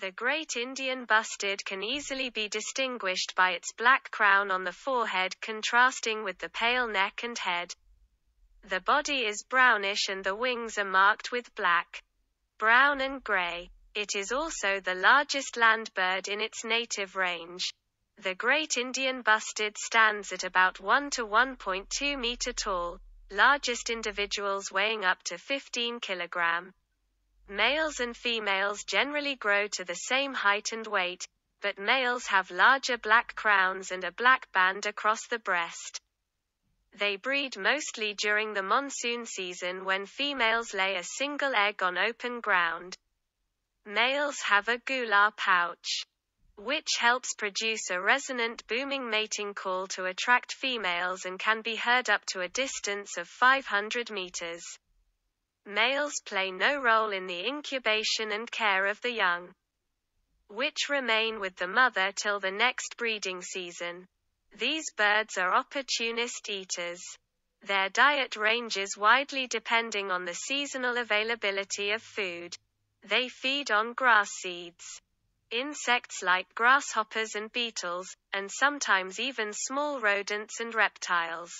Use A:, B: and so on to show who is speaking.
A: The great Indian bustard can easily be distinguished by its black crown on the forehead contrasting with the pale neck and head. The body is brownish and the wings are marked with black, brown and gray. It is also the largest land bird in its native range. The great Indian bustard stands at about 1 to 1.2 meter tall, largest individuals weighing up to 15 kg. Males and females generally grow to the same height and weight, but males have larger black crowns and a black band across the breast. They breed mostly during the monsoon season when females lay a single egg on open ground. Males have a gular pouch, which helps produce a resonant booming mating call to attract females and can be heard up to a distance of 500 meters males play no role in the incubation and care of the young, which remain with the mother till the next breeding season. These birds are opportunist eaters. Their diet ranges widely depending on the seasonal availability of food. They feed on grass seeds, insects like grasshoppers and beetles, and sometimes even small rodents and reptiles.